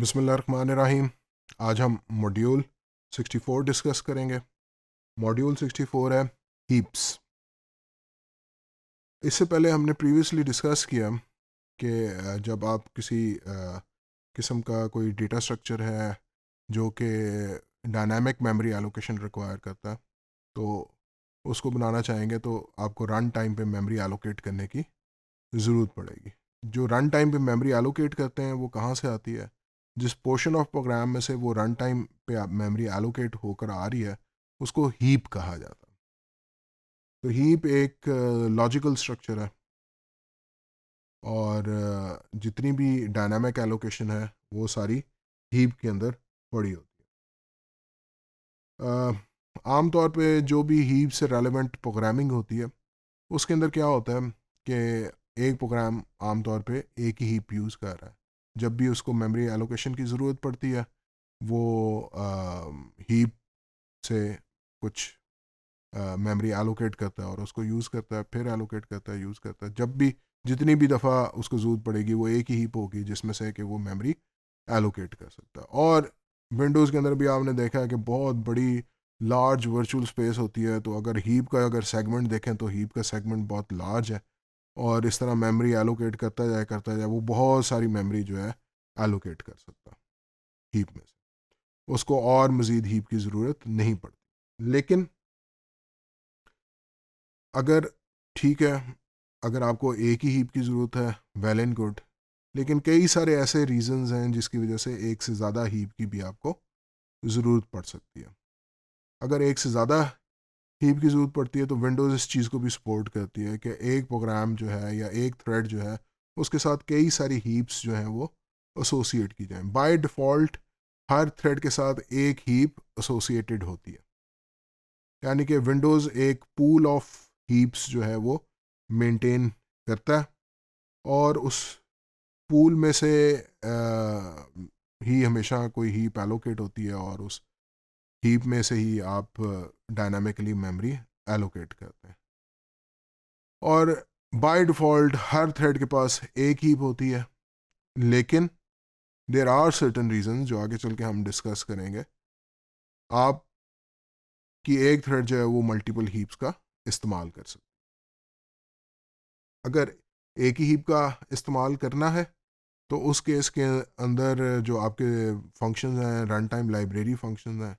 रहीम आज हम module 64 discuss करेंगे मॉड्यूल 64 है हीप्स इससे पहले हमने प्रीवियसली डिस्कस किया कि जब आप किसी किस्म का कोई डेटा स्ट्रक्चर है जो कि डायनामिक मेमोरी एलोकेशन रिक्वायर करता है तो उसको बनाना चाहेंगे तो आपको रन टाइम पे मेमोरी एलोकेट करने की ज़रूरत पड़ेगी जो रन टाइम पे मेमोरी एलोकेट करते हैं वो कहाँ से आती है जिस पोर्शन ऑफ प्रोग्राम में से वो रन टाइम पे मेमोरी एलोकेट होकर आ रही है उसको हीप कहा जाता है तो हीप एक लॉजिकल uh, स्ट्रक्चर है और uh, जितनी भी डायनामिक एलोकेशन है वो सारी हीप के अंदर पड़ी होती है uh, आमतौर पे जो भी हीप से रेलेवेंट प्रोग्रामिंग होती है उसके अंदर क्या होता है कि एक प्रोग्राम आमतौर पे एक ही हीप यूज़ कर रहा है जब भी उसको मेमोरी एलोकेशन की ज़रूरत पड़ती है वो हीप से कुछ मेमोरी एलोकेट करता है और उसको यूज़ करता है फिर एलोकेट करता है यूज़ करता है जब भी जितनी भी दफ़ा उसको ज़रूरत पड़ेगी वो एक ही हीप होगी जिसमें से कि वो मेमोरी एलोकेट कर सकता है और विंडोज़ के अंदर भी आपने देखा है कि बहुत बड़ी लार्ज वर्चुअल स्पेस होती है तो अगर हीप का अगर सेगमेंट देखें तो हीप का सेगमेंट बहुत लार्ज है और इस तरह मेमोरी एलोकेट करता जाए करता जाए वो बहुत सारी मेमोरी जो है एलोकेट कर सकता हीप में से उसको और मज़ीद हीप की ज़रूरत नहीं पड़ती लेकिन अगर ठीक है अगर आपको एक ही हीप की ज़रूरत है वेल एंड गुड लेकिन कई सारे ऐसे रीजंस हैं जिसकी वजह से एक से ज़्यादा हीप की भी आपको ज़रूरत पड़ सकती है अगर एक से ज़्यादा हीप की ज़रूरत पड़ती है तो विंडोज़ इस चीज़ को भी सपोर्ट करती है कि एक प्रोग्राम जो है या एक थ्रेड जो है उसके साथ कई सारी हीप्स जो हैं वो एसोसिएट की जाएँ बाय डिफ़ॉल्ट हर थ्रेड के साथ एक हीप एसोसिएटेड होती है यानी कि विंडोज़ एक पूल ऑफ हीप्स जो है वो मेंटेन करता है और उस पूल में से आ, ही हमेशा कोई हीप एलोकेट होती है और उस हीप में से ही आप डायनामिकली मेमोरी एलोकेट करते हैं और बाय डिफ़ॉल्ट हर थ्रेड के पास एक हीप होती है लेकिन देर आर सर्टन रीज़न जो आगे चल के हम डिस्कस करेंगे आप कि एक थ्रेड जो है वो मल्टीपल हीप्स का इस्तेमाल कर सकते अगर एक ही हीप का इस्तेमाल करना है तो उस केस के अंदर जो आपके फंक्शंस हैं रन टाइम लाइब्रेरी फंक्शंस हैं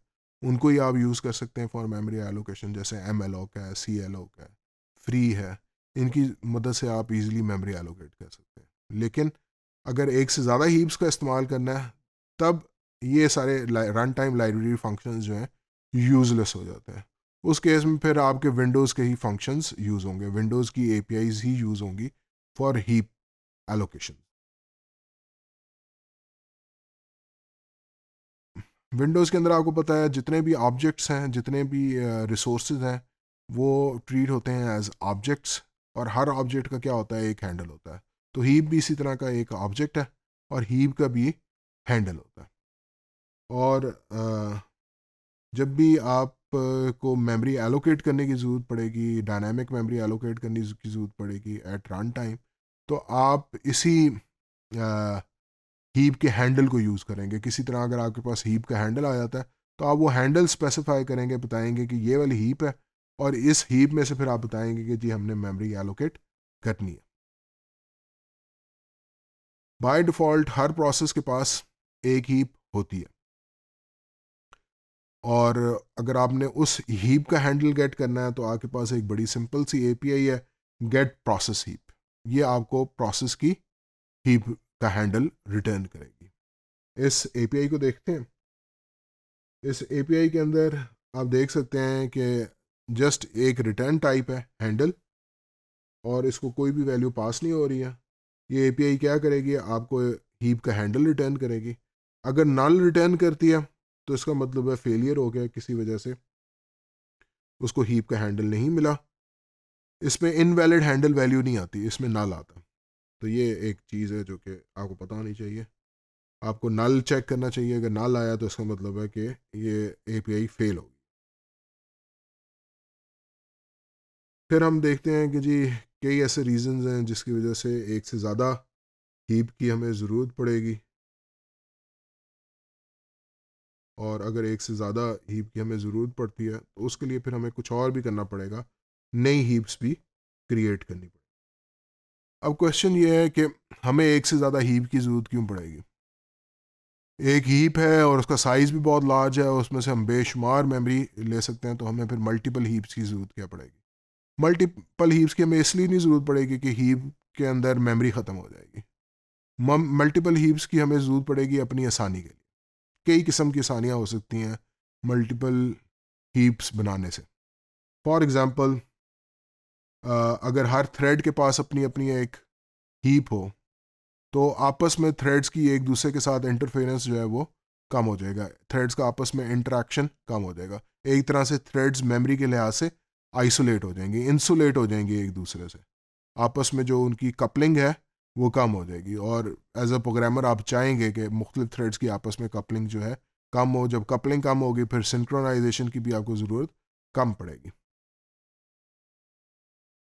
उनको ही आप यूज़ कर सकते हैं फॉर मेमोरी एलोकेशन जैसे एम एलॉक है सी एलॉक है फ्री है इनकी मदद से आप इजीली मेमोरी एलोकेट कर सकते हैं लेकिन अगर एक से ज़्यादा हीप्स का इस्तेमाल करना है तब ये सारे रन टाइम लाइब्रेरी फंक्शन जो हैं यूज़लेस हो जाते हैं उस केस में फिर आपके विंडोज़ के ही फंक्शंस यूज़ होंगे विंडोज़ की ए ही यूज़ होंगी फॉर हीप एलोकेशन विंडोज़ के अंदर आपको पता है जितने भी ऑब्जेक्ट्स हैं जितने भी रिसोर्स हैं वो ट्रीट होते हैं एज ऑब्जेक्ट्स और हर ऑब्जेक्ट का क्या होता है एक हैंडल होता है तो हीप भी इसी तरह का एक ऑब्जेक्ट है और हीप का भी हैंडल होता है और जब भी आप को मेमोरी एलोकेट करने की ज़रूरत पड़ेगी डायनामिक मेमोरी एलोकेट करने की ज़रूरत पड़ेगी एट रन टाइम तो आप इसी आ, हीप के हैंडल को यूज़ करेंगे किसी तरह अगर आपके पास हीप का हैंडल आ जाता है तो आप वो हैंडल स्पेसिफाई करेंगे बताएंगे कि ये वाली हीप है और इस हीप में से फिर आप बताएंगे कि जी हमने मेमोरी एलोकेट करनी है बाय डिफ़ॉल्ट हर प्रोसेस के पास एक हीप होती है और अगर आपने उस हीप का हैंडल गेट करना है तो आपके पास एक बड़ी सिंपल सी एपीआई है गेट प्रोसेस हीप ये आपको प्रोसेस की हीप द हैंडल रिटर्न करेगी इस एपीआई को देखते हैं इस एपीआई के अंदर आप देख सकते हैं कि जस्ट एक रिटर्न टाइप है हैंडल और इसको कोई भी वैल्यू पास नहीं हो रही है ये एपीआई क्या करेगी आपको हीप का हैंडल रिटर्न करेगी अगर नल रिटर्न करती है तो इसका मतलब है फेलियर हो गया किसी वजह से उसको हीप का हैंडल नहीं मिला इसमें इनवैलिड हैंडल वैल्यू नहीं आती इसमें नल आता तो ये एक चीज़ है जो कि आपको पता होनी चाहिए आपको नल चेक करना चाहिए अगर नल आया तो इसका मतलब है कि ये एपीआई फेल होगी फिर हम देखते हैं कि जी कई ऐसे रीजंस हैं जिसकी वजह से एक से ज़्यादा हीप की हमें ज़रूरत पड़ेगी और अगर एक से ज़्यादा हीप की हमें ज़रूरत पड़ती है तो उसके लिए फिर हमें कुछ और भी करना पड़ेगा नई हीप्स भी क्रिएट करनी पड़ेगी अब क्वेश्चन ये है कि हमें एक से ज़्यादा हीप की ज़रूरत क्यों पड़ेगी एक हीप है और उसका साइज़ भी बहुत लार्ज है उसमें से हम बेशुमार मेमोरी ले सकते हैं तो हमें फिर मल्टीपल हीप्स की ज़रूरत क्या पड़ेगी मल्टीपल हीप्स की हमें इसलिए नहीं ज़रूरत पड़ेगी कि हीप के अंदर मेमोरी ख़त्म हो जाएगी मल्टीपल हीप्स की हमें ज़रूरत पड़ेगी अपनी आसानी के लिए कई किस्म की आसानियाँ हो सकती हैं मल्टीपल हीप्स बनाने से फॉर एग्ज़ाम्पल अगर हर थ्रेड के पास अपनी अपनी एक हीप हो तो आपस में थ्रेड्स की एक दूसरे के साथ इंटरफेरेंस जो है वो कम हो जाएगा थ्रेड्स का आपस में इंटरेक्शन कम हो जाएगा एक तरह से थ्रेड्स मेमोरी के लिहाज से आइसोलेट हो जाएंगे इंसुलेट हो जाएंगे एक दूसरे से आपस में जो उनकी कपलिंग है वो कम हो जाएगी और एज अ प्रोग्रामर आप चाहेंगे कि मुख्तलिफ थ्रेड्स की आपस में कपलिंग जो है कम हो जब कपलिंग कम होगी फिर सिंक्रोनाइजेशन की भी आपको ज़रूरत कम पड़ेगी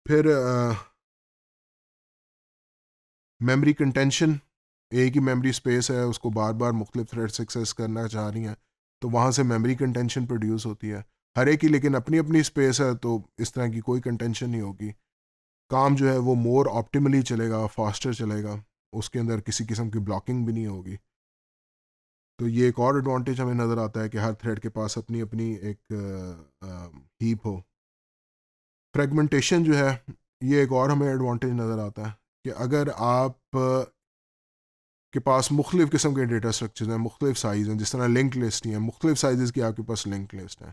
फिर मेमोरी कंटेंशन एक ही मेमोरी स्पेस है उसको बार बार मुख्तलिफ थ्रेड्स एक्सेस करना चाह रही हैं तो वहाँ से मेमोरी कंटेंशन प्रोड्यूस होती है हर एक ही लेकिन अपनी अपनी स्पेस है तो इस तरह की कोई कंटेंशन नहीं होगी काम जो है वो मोर ऑप्टिमली चलेगा फास्टर चलेगा उसके अंदर किसी किस्म की ब्लॉकिंग भी नहीं होगी तो ये एक और एडवांटेज हमें नज़र आता है कि हर थ्रेड के पास अपनी अपनी एक हीप हो फ्रेगमेंटेशन जो है ये एक और हमें एडवांटेज नज़र आता है कि अगर आप के पास मुख्तलिफ़ किस्म के डेटा स्ट्रक्चर्स हैं मुख्तलिफ़ साइज़ हैं जिस तरह लिंक लिस्ट हैं मुख्तलिफ़ साइज़ की आपके पास लिंक लिस्ट हैं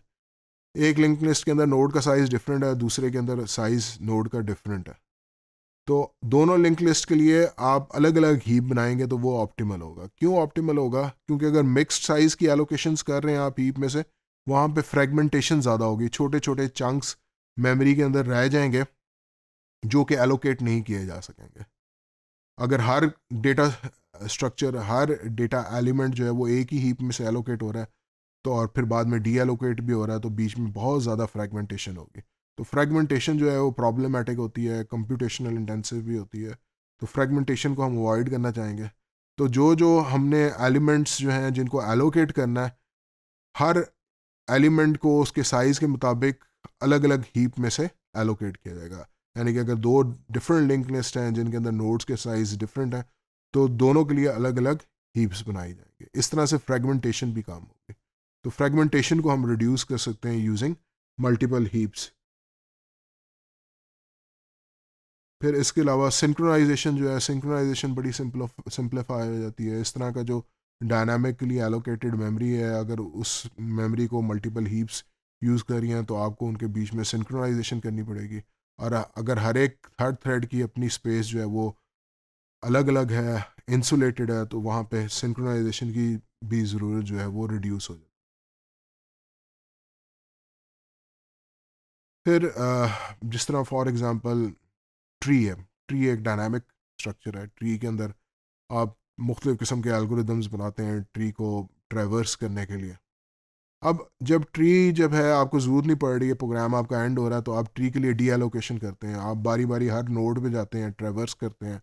एक लिंक लिस्ट के अंदर नोड का साइज़ डिफरेंट है दूसरे के अंदर साइज़ नोड का डिफरेंट है तो दोनों लिंक लिस्ट के लिए आप अलग अलग हीप बनाएंगे तो वो ऑप्टिमल होगा क्यों ऑप्टिमल होगा क्योंकि अगर मिक्सड साइज़ की एलोकेशन कर रहे हैं आप हीप में से वहाँ पर फ्रेगमेंटेशन ज़्यादा होगी छोटे छोटे चंक्स मेमोरी के अंदर रह जाएंगे जो कि एलोकेट नहीं किए जा सकेंगे अगर हर डेटा स्ट्रक्चर हर डेटा एलिमेंट जो है वो एक ही हीप में से एलोकेट हो रहा है तो और फिर बाद में डी एलोकेट भी हो रहा है तो बीच में बहुत ज़्यादा फ्रेगमेंटेशन होगी तो फ्रेगमेंटेशन जो है वो प्रॉब्लमेटिक होती है कंप्यूटेशनल इंटेंसिव भी होती है तो फ्रेगमेंटेशन को हम अवॉइड करना चाहेंगे तो जो जो हमने एलिमेंट्स जो हैं जिनको एलोकेट करना है हर एलिमेंट को उसके साइज़ के मुताबिक अलग अलग हीप में से एलोकेट किया जाएगा यानी कि अगर दो डिफरेंट लिंक लिस्ट हैं जिनके अंदर नोट्स के साइज डिफरेंट हैं तो दोनों के लिए अलग अलग हीप्स बनाई जाएंगे इस तरह से फ्रेगमेंटेशन भी काम होगी तो फ्रेगमेंटेशन को हम रिड्यूस कर सकते हैं यूजिंग मल्टीपल हीप्स फिर इसके अलावा सिंक्रोनाइजेशन जो है सिंक्रोनाइजेशन बड़ी सिंप्लीफाई हो जाती है इस तरह का जो डायनामिकली एलोकेटेड मेमोरी है अगर उस मेमोरी को मल्टीपल हीप्स यूज़ कर रही हैं तो आपको उनके बीच में सिंक्रोनाइजेशन करनी पड़ेगी और अगर हर एक थर्ड थ्रेड की अपनी स्पेस जो है वो अलग अलग है इंसुलेटेड है तो वहाँ पे सिंक्रोनाइजेशन की भी ज़रूरत जो है वो रिड्यूस हो जाती फिर जिस तरह फॉर एग्ज़ाम्पल ट्री है ट्री एक डायनामिक स्ट्रक्चर है ट्री के अंदर आप मुख्तलिफ़ किस्म के एल्गोरिदम्स बनाते हैं ट्री को ट्रेवर्स करने के लिए अब जब ट्री जब है आपको ज़रूरत नहीं पड़ रही है प्रोग्राम आपका एंड हो रहा है तो आप ट्री के लिए डी एलोकेशन करते हैं आप बारी बारी हर नोड पे जाते हैं ट्रेवर्स करते हैं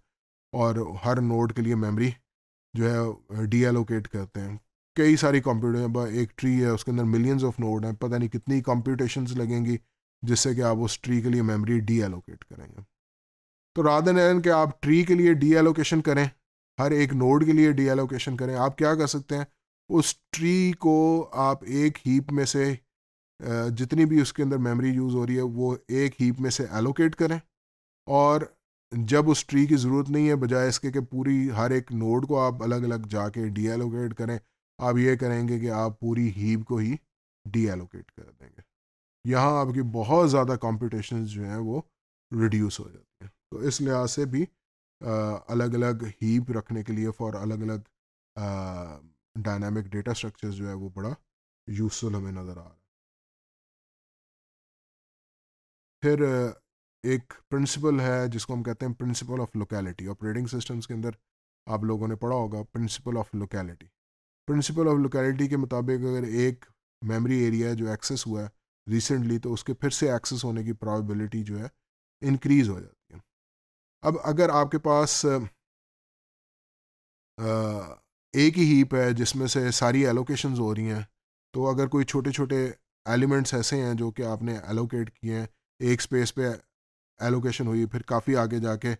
और हर नोड के लिए मेमोरी जो है डी एलोकेट करते हैं कई सारी कंप्यूटर अब एक ट्री है उसके अंदर मिलियंस ऑफ नोड हैं पता नहीं कितनी कंप्यूटेशन लगेंगी जिससे कि आप उस ट्री के लिए मेमरी डी एलोकेट करेंगे तो राधन एन के आप ट्री के लिए डी एलोकेशन करें हर एक नोड के लिए डी एलोकेशन करें आप क्या कर सकते हैं उस ट्री को आप एक हीप में से जितनी भी उसके अंदर मेमोरी यूज़ हो रही है वो एक हीप में से एलोकेट करें और जब उस ट्री की ज़रूरत नहीं है बजाय इसके कि पूरी हर एक नोड को आप अलग अलग जाके डी एलोकेट करें आप ये करेंगे कि आप पूरी हीप को ही डी एलोकेट कर देंगे यहाँ आपकी बहुत ज़्यादा कॉम्पिटिशन जो हैं वो रिड्यूस हो जाती हैं तो इस लिहाज से भी आ, अलग अलग हीप रखने के लिए फॉर अलग अलग डायनामिक डेटा स्ट्रक्चर जो है वो बड़ा यूज़फुल हमें नज़र आ रहा है फिर एक प्रिंसिपल है जिसको हम कहते हैं principle of locality operating systems के अंदर आप लोगों ने पढ़ा होगा principle of locality principle of locality के मुताबिक अगर एक मेमोरी एरिया जो एक्सेस हुआ है रिसेंटली तो उसके फिर से एक्सेस होने की प्रॉबिलिटी जो है इंक्रीज़ हो जाती है अब अगर आपके पास आ, एक ही हीप है जिसमें से सारी एलोकेशन हो रही हैं तो अगर कोई छोटे छोटे एलिमेंट्स ऐसे हैं जो कि आपने एलोकेट किए हैं एक स्पेस पे एलोकेशन हुई फिर काफ़ी आगे जाके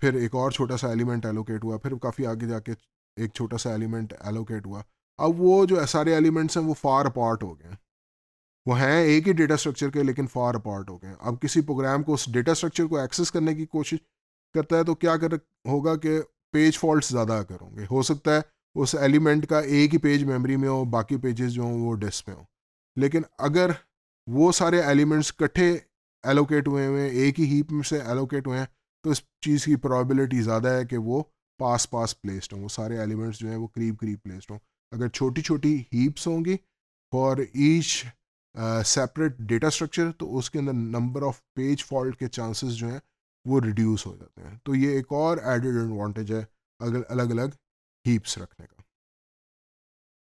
फिर एक और छोटा सा एलिमेंट एलोकेट हुआ फिर काफ़ी आगे जाके एक छोटा सा एलिमेंट एलोकेट हुआ अब वो जो सारे एलिमेंट्स हैं वो फार अपार्ट हो गए वो हैं एक ही डेटा स्ट्रक्चर के लेकिन फार अपार्ट हो गए अब किसी प्रोग्राम को उस डेटा स्ट्रक्चर को एक्सेस करने की कोशिश करता है तो क्या कर होगा कि पेज फॉल्ट ज़्यादा करोगे हो सकता है उस एलिमेंट का एक ही पेज मेमोरी में हो बाकी पेजेस जो हों वो डिस्क में हो लेकिन अगर वो सारे एलिमेंट्स इकट्ठे एलोकेट हुए हुए एक ही हीप से एलोकेट हुए हैं तो इस चीज़ की प्रोबेबिलिटी ज़्यादा है कि वो पास पास प्लेस्ड हों वो सारे एलिमेंट्स जो हैं वो करीब करीब प्लेस्ड हों अगर छोटी छोटी हीप्स होंगी for each separate data structure तो उसके अंदर नंबर ऑफ पेज फॉल्ट के चांसेस जो हैं वो रिड्यूस हो जाते हैं तो ये एक और एडेड एडवांटेज है अलग अलग हीप्स रखने का